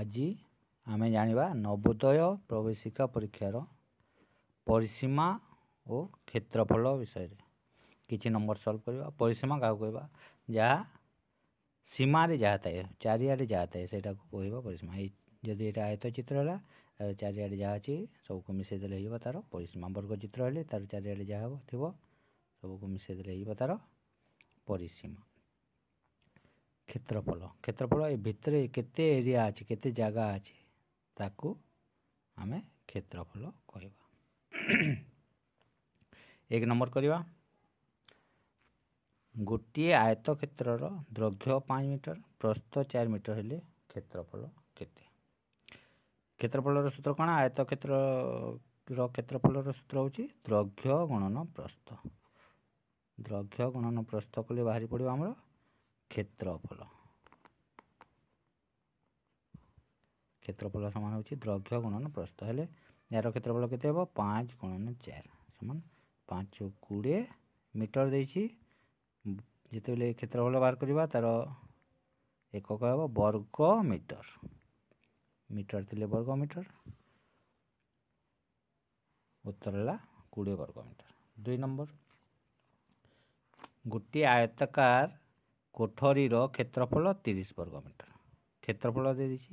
ଆଜି ଆମେ ଜାଣିବା ନବୋଦୟ ପ୍ରବେଶିକା ପରୀକ୍ଷାର ପରିସୀମା ଓ କ୍ଷେତ୍ରଫଳ ବିଷୟରେ କିଛି ନମ୍ବର ସଲ୍ଭ କରିବା ପରିସୀମା କାହାକୁ କହିବା ଯାହା ସୀମାରେ ଯାହା ଥାଏ ଚାରିଆଡ଼େ ଯାହା ଥାଏ ସେଇଟାକୁ କହିବା ପରିସୀମା ଏଇ ଯଦି ଏଇଟା ଆୟତ ଚିତ୍ର ହେଲା ଚାରିଆଡ଼େ ଯାହା ଅଛି ସବୁକୁ ମିଶାଇ ଦେଲେ ହେଇଯିବ ତା'ର ପରିସୀମା ବର୍ଗ ଚିତ୍ର ହେଲେ ତା'ର ଚାରିଆଡ଼େ ଯାହା ହେବ ଥିବ ସବୁକୁ ମିଶାଇ ଦେଲେ ହେଇଯିବ ତା'ର ପରିସୀମା କ୍ଷେତ୍ରଫଳ କ୍ଷେତ୍ରଫଳ ଏ ଭିତରେ କେତେ ଏରିଆ ଅଛି କେତେ ଜାଗା ଅଛି ତାକୁ ଆମେ କ୍ଷେତ୍ରଫଳ କହିବା ଏକ ନମ୍ବର କରିବା ଗୋଟିଏ ଆୟତ କ୍ଷେତ୍ରର ଦୈର୍ଘ୍ୟ ପାଞ୍ଚ ମିଟର ପ୍ରସ୍ତ ଚାରି ମିଟର ହେଲେ କ୍ଷେତ୍ରଫଳ କେତେ କ୍ଷେତ୍ରଫଳର ସୂତ୍ର କ'ଣ ଆୟତ କ୍ଷେତ୍ରର କ୍ଷେତ୍ରଫଳର ସୂତ୍ର ହେଉଛି ଦ୍ରଘ୍ୟ ଗଣନ ପ୍ରସ୍ତ ଦ୍ରଘ୍ୟ ଗଣନ ପ୍ରସ୍ତ କଲେ ବାହାରି ପଡ଼ିବ ଆମର ক্ষেত্রফল ক্ষেত্রফল সমান হচ্ছে দ্রঘ্য গুণন প্রস্থ হলে এর ক্ষেত্রফল কেতে হব পাঁচ গুণন চার সমান পাঁচ কোড়িয়ে মিটর দিয়েছি যেতবে ক্ষেত্রফল বার করা তার একক হব বর্গ মিটর মিটর দিলে বর্গ মিটর উত্তর হল কোড়িয়ে বর্গ মিটর দুই নম্বর গোটি আয়তাকার କୋଠରୀର କ୍ଷେତ୍ରଫଳ ତିରିଶ ବର୍ଗ ମିଟର କ୍ଷେତ୍ରଫଳ ଦେଇଦେଇଛି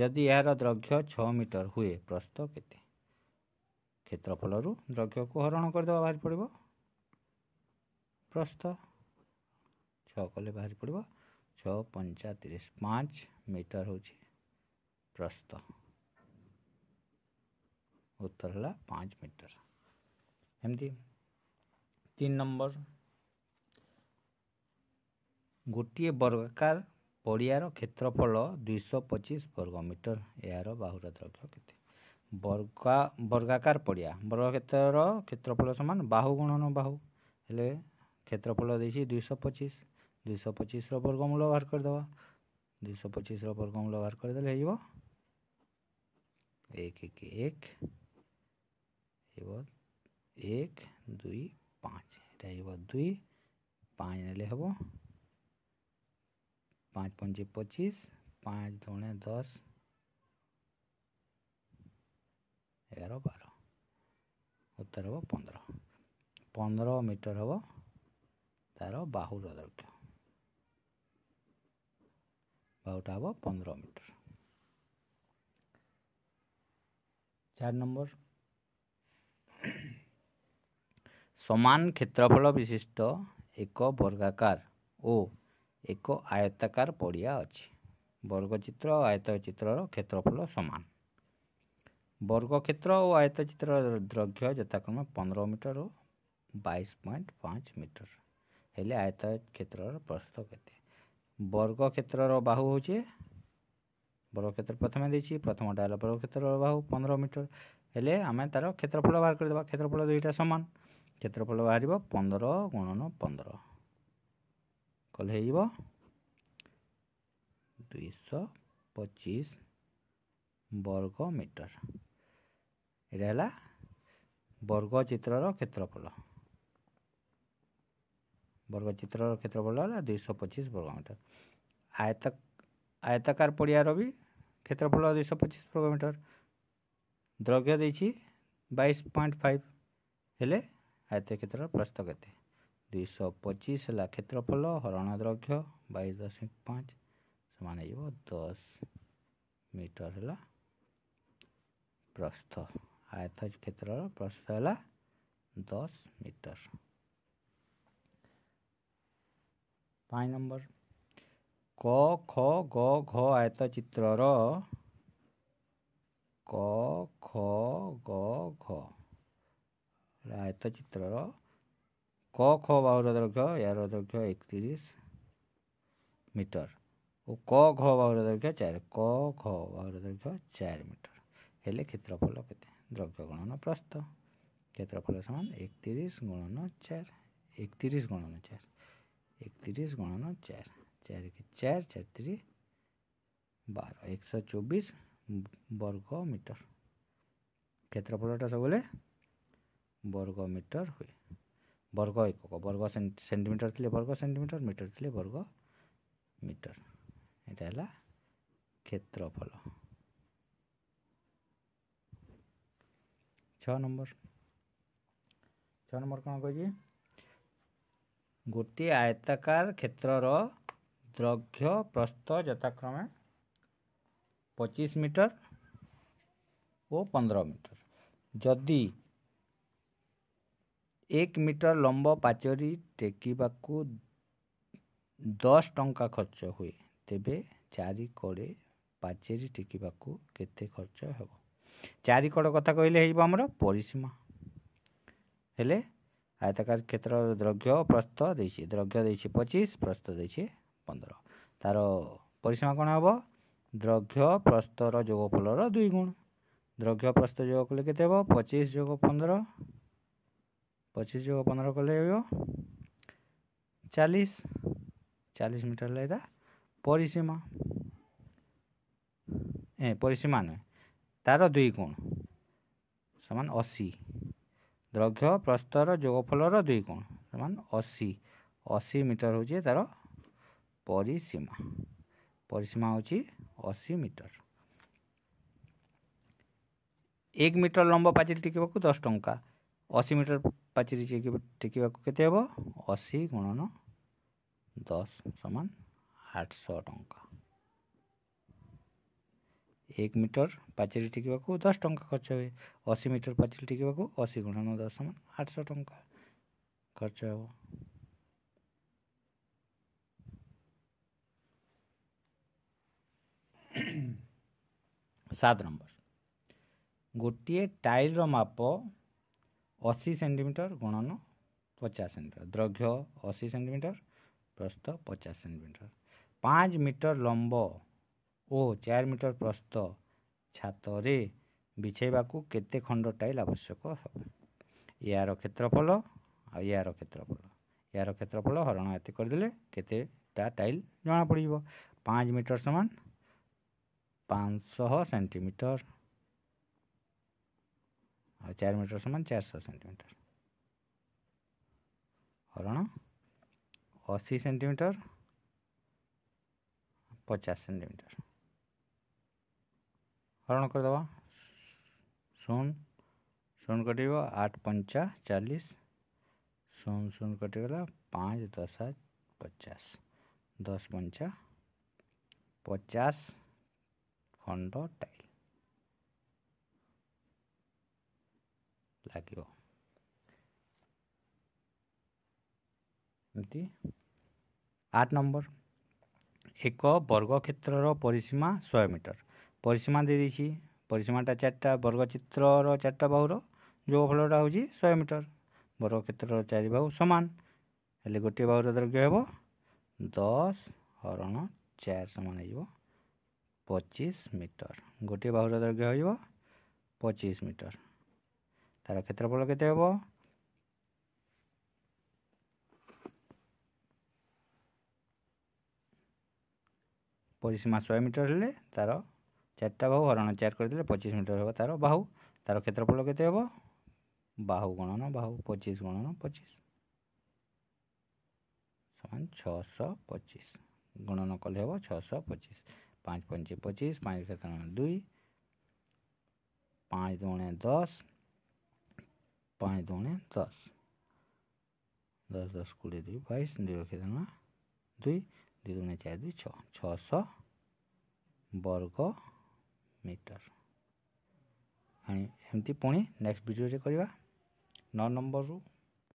ଯଦି ଏହାର ଦ୍ରଘ୍ୟ ଛଅ ମିଟର ହୁଏ ପ୍ରସ୍ତ କେତେ କ୍ଷେତ୍ରଫଳରୁ ଦ୍ରଘ୍ୟକୁ ହରଣ କରିଦେବା ବାହାରି ପଡ଼ିବ ପ୍ରସ୍ତ ଛଅ କଲେ ବାହାରି ପଡ଼ିବ ଛଅ ପଞ୍ଚା ତିରିଶ ପାଞ୍ଚ ମିଟର ହେଉଛି ପ୍ରସ୍ତ ଉତ୍ତର ହେଲା ପାଞ୍ଚ ମିଟର ଏମିତି ତିନି ନମ୍ବର ଗୋଟିଏ ବର୍ଗାକାର ପଡ଼ିଆର କ୍ଷେତ୍ରଫଳ ଦୁଇଶହ ପଚିଶ ବର୍ଗ ମିଟର ଏହାର ବାହୁର ଦୈର୍ଘ୍ୟ କେତେ ବର୍ଗା ବର୍ଗାକାର ପଡ଼ିଆ ବର୍ଗକ୍ଷେତ୍ରର କ୍ଷେତ୍ରଫଳ ସମାନ ବାହୁ ଗୁଣନ ବାହୁ ହେଲେ କ୍ଷେତ୍ରଫଳ ଦେଇଛି ଦୁଇଶହ ପଚିଶ ଦୁଇଶହ ପଚିଶର ବର୍ଗମୂଳ ବାହାର କରିଦେବା ଦୁଇଶହ ପଚିଶର ବର୍ଗମୂଳ ବାହାର କରିଦେଲେ ହେଇଯିବ ଏକ ଏକ ଏକ ହେବ ଏକ ଦୁଇ ପାଞ୍ଚ ଏଇଟା ହେଇଯିବ ଦୁଇ ପାଞ୍ଚ ନେଲେ ହେବ ପାଞ୍ଚ ପଞ୍ଚେ ପଚିଶ ପାଞ୍ଚ ଦଣେ ଦଶ ଏଗାର ବାର ଉତ୍ତର ହେବ ପନ୍ଦର ପନ୍ଦର ମିଟର ହେବ ତା'ର ବାହୁର ଦୈର୍ଘ୍ୟ ବାହୁଟା ହେବ ପନ୍ଦର ମିଟର ଚାରି ନମ୍ବର ସମାନ କ୍ଷେତ୍ରଫଳ ବିଶିଷ୍ଟ ଏକ ବର୍ଗାକାର ଓ ଏକ ଆୟତାକାର ପଡ଼ିଆ ଅଛି ବର୍ଗଚିତ୍ର ଓ ଆୟତଚିତ୍ରର କ୍ଷେତ୍ରଫଳ ସମାନ ବର୍ଗକ୍ଷେତ୍ର ଓ ଆୟତଚିତ୍ରର ଦ୍ରଘ୍ୟ ଯଥାକ୍ରମେ ପନ୍ଦର ମିଟର ଓ ବାଇଶ ପଏଣ୍ଟ ପାଞ୍ଚ ମିଟର ହେଲେ ଆୟତ କ୍ଷେତ୍ରର ପ୍ରସ୍ତୁତ କେତେ ବର୍ଗକ୍ଷେତ୍ରର ବାହୁ ହେଉଛି ବର୍ଗକ୍ଷେତ୍ର ପ୍ରଥମେ ଦେଇଛି ପ୍ରଥମ ଡାଲ ବର୍ଗକ୍ଷେତ୍ରର ବାହୁ ପନ୍ଦର ମିଟର ହେଲେ ଆମେ ତା'ର କ୍ଷେତ୍ରଫଳ ବାହାର କରିଦେବା କ୍ଷେତ୍ରଫଳ ଦୁଇଟା ସମାନ କ୍ଷେତ୍ରଫଳ ବାହାରିବ ପନ୍ଦର ଗୁଣନ ପନ୍ଦର কলে হয়ে যাব দুইশ পঁচিশ বর্গ মিটর এটা হল বর্গচিত্রর ক্ষেত্রফল বর্গচিত্রর ক্ষেত্রফল হল দুইশ পঁচিশ বর্গ মিটর আয়ত আয়তাকার পড়িয়ার বি ক্ষেত্রফল দুইশ পঁচিশ বর্গ মিটর দ্রব্য দিয়েছি বাইশ পয়েন্ট ফাইভ ହେଲେ ଆୟତ କ୍ଷେତ୍ରର ପ୍ରସ୍ତ କେତେ ଦୁଇଶହ ପଚିଶ ହେଲା କ୍ଷେତ୍ରଫଳ ହରଣ ଦୈର୍ଘ୍ୟ ବାଇଶ ଦଶମିକ ପାଞ୍ଚ ସମାନ ହେଇଯିବ ଦଶ ମିଟର ହେଲା ପ୍ରସ୍ଥ ଆୟତ କ୍ଷେତ୍ରର ପ୍ରସ୍ଥ ହେଲା ଦଶ ମିଟର ପାଞ୍ଚ ନମ୍ବର କ ଖ ଗ ଘ ଆୟତ ଚିତ୍ରର କ ଖ ଗ ଘ ଆୟତ ଚିତ୍ରର ক খ বাহুর দৈর্ঘ্য এর দৈর্ঘ্য একত্রিশ মিটর ও ক ঘ বাহুর দৈর্ঘ্য চার ক ঘ বাহুর দৈর্ঘ্য চার মিটর ହେଲେ କ୍ଷେତ୍ରଫଳ କେତେ ଦ୍ରବ୍ୟ ଗଣନ ପ୍ରସ୍ଥ କ୍ଷେତ୍ରଫଳ ସମାନ ଏକତିରିଶ ଗୁଣନ ଚାର ଏକତିରିଶ ଗୁଣନ ଚାର ଏକତିରିଶ ଗୁଣନ ଚାର ଚାରିକି ଚାର ଚାରି ବାର ଏକଶହ ଚବିଶ ବର୍ଗ ମିଟର କ୍ଷେତ୍ରଫଳଟା ସବୁବେଳେ ବର୍ଗ ମିଟର ହୁଏ ବର୍ଗ ଏକକ ବର୍ଗ ସେଣ୍ଟିମିଟର ଥିଲେ ବର୍ଗ ସେଣ୍ଟିମିଟର ମିଟର ଥିଲେ ବର୍ଗ ମିଟର ଏଇଟା ହେଲା କ୍ଷେତ୍ରଫଳ ଛଅ ନମ୍ବର ଛଅ ନମ୍ବର କ'ଣ କହିଛି ଗୋଟିଏ ଆୟତାକାର କ୍ଷେତ୍ରର ଦୈର୍ଘ୍ୟ ପ୍ରସ୍ଥ ଯଥାକ୍ରମେ ପଚିଶ ମିଟର ଓ ପନ୍ଦର ମିଟର ଯଦି ଏକ ମିଟର ଲମ୍ବ ପାଚେରୀ ଟେକିବାକୁ ଦଶ ଟଙ୍କା ଖର୍ଚ୍ଚ ହୁଏ ତେବେ ଚାରି କଡ଼େ ପାଚେରୀ ଟେକିବାକୁ କେତେ ଖର୍ଚ୍ଚ ହେବ ଚାରି କଡ଼ କଥା କହିଲେ ହେଇଯିବ ଆମର ପରିସୀମା ହେଲେ ଆୟତାକାର କ୍ଷେତ୍ରର ଦ୍ରବ୍ୟ ପ୍ରସ୍ତ ଦେଇଛି ଦ୍ରବ୍ୟ ଦେଇଛି ପଚିଶ ପ୍ରସ୍ତ ଦେଇଛି ପନ୍ଦର ତା'ର ପରିସୀମା କ'ଣ ହେବ ଦ୍ରବ୍ୟ ପ୍ରସ୍ତର ଯୋଗଫଳର ଦୁଇ ଗୁଣ ଦ୍ରବ୍ୟ ପ୍ରସ୍ତ ଯୋଗ କଲେ କେତେ ହେବ ପଚିଶ ଯୋଗ ପନ୍ଦର પચીસ જોગ પંદર કલે આવ્યો ચાલીસ ચાલીસ મીટર લેતા પરિસીમા એ પરિસીમા ନୁହେଁ ତାର ଦୁଇ ଗୁଣ ସମାନ ଅଶୀ ଦ୍ରଘ୍ୟ ପ୍ରସ୍ତର ଯୋଗଫଳର ଦୁଇ ଗୁଣ ସମାନ ଅଶୀ ଅଶୀ ମିଟର ହେଉଛି ତାର ପରିସୀମା ପରିସୀମା ହେଉଛି ଅଶୀ ମିଟର ଏକ ମିଟର ଲମ୍ବ ପାଚେରୀ ଟେକିବାକୁ ଦଶ ଟଙ୍କା ଅଶୀ ମିଟର ପାଚେରୀ ଟେକିବାକୁ କେତେ ହେବ ଅଶୀ ଗୁଣନ ଦଶ ସମାନ ଆଠଶହ ଟଙ୍କା ଏକ ମିଟର ପାଚେରୀ ଟେକିବାକୁ ଦଶ ଟଙ୍କା ଖର୍ଚ୍ଚ ହୁଏ ଅଶୀ ମିଟର ପାଚେରୀ ଟେକିବାକୁ ଅଶୀ ଗୁଣନ ଦଶ ସମାନ ଆଠଶହ ଟଙ୍କା ଖର୍ଚ୍ଚ ହେବ ସାତ ନମ୍ବର ଗୋଟିଏ ଟାଇଲ୍ର ମାପ ଅଶୀ ସେଣ୍ଟିମିଟର ଗୁଣନ ପଚାଶ ସେଣ୍ଟିମିଟର ଦୈର୍ଘ୍ୟ ଅଶୀ ସେଣ୍ଟିମିଟର প্রস্থ পচাশ সেন্টিমিটার পাঁচ মিটর লম্ব ও চার মিটর প্রস্থ ছাতরে বিছাইবাকু কেতে খণ্ড টাইল আবশ্যক হব ইয়ার ক্ষেত্রফল আর ইয়ার ক্ষেত্রফল ইয়ার ক্ষেত্রফল হরণ এতে করেদেলে কেতেটা টাইল জনা পড়িব পাঁচ মিটর সমান পাঁচশহ সেন্টিমিটর और हाँ, चार मीटर सामान चार सौ सेंटीमीटर हरण अशी सेंटीमीटर पचास सेंटीमीटर हरण करदे शून शून कट आठ पंचा चालीस शून शून कटिगला पाँच दस पचास दस पंचा पचास खंड टाइल আকিও নতি 8 নম্বর এক বর্গক্ষেত্রৰ পৰিসীমা 100 মিটাৰ পৰিসীমা দি দিছি পৰিসীমাটা চাৰটা বর্গচিত্ৰৰ চাৰটা বাহুৰ যোগফলটা হ'বি 100 মিটাৰ বর্গক্ষেত্ৰৰ চাৰি বাহু সমান এলে গটি বাহুৰ দৈর্ঘ্য হ'ব 10 หาร ন 4 সমান হ'ব 25 মিটাৰ গটি বাহুৰ দৈর্ঘ্য হ'ব 25 মিটাৰ ତା'ର କ୍ଷେତ୍ରଫଳ କେତେ ହେବ ପରିସୀମା ଶହେ ମିଟର ହେଲେ ତା'ର ଚାରିଟା ବାହୁ ହରଣ ଚାରି କରିଦେଲେ ପଚିଶ ମିଟର ହେବ ତା'ର ବାହୁ ତା'ର କ୍ଷେତ୍ରଫଳ କେତେ ହେବ ବାହୁ ଗଣନ ବାହୁ ପଚିଶ ଗଣନ ପଚିଶ ସମାନ ଛଅଶହ ପଚିଶ ଗଣନ କଲେ ହେବ ଛଅଶହ ପଚିଶ ପାଞ୍ଚ ପଞ୍ଚ ପଚିଶ ପାଞ୍ଚ କ୍ଷେତ୍ର ଦୁଇ ପାଞ୍ଚ ଗୁଣେ ଦଶ पाँच दुने दस दस दस कोड़िए दुई बाईस दुई खेदमा दुई दुई दुने चार दुई छ छश वर्ग मिटर अनि एमती पुଣି नेक्स्ट भिडियो नौ ନଅ रू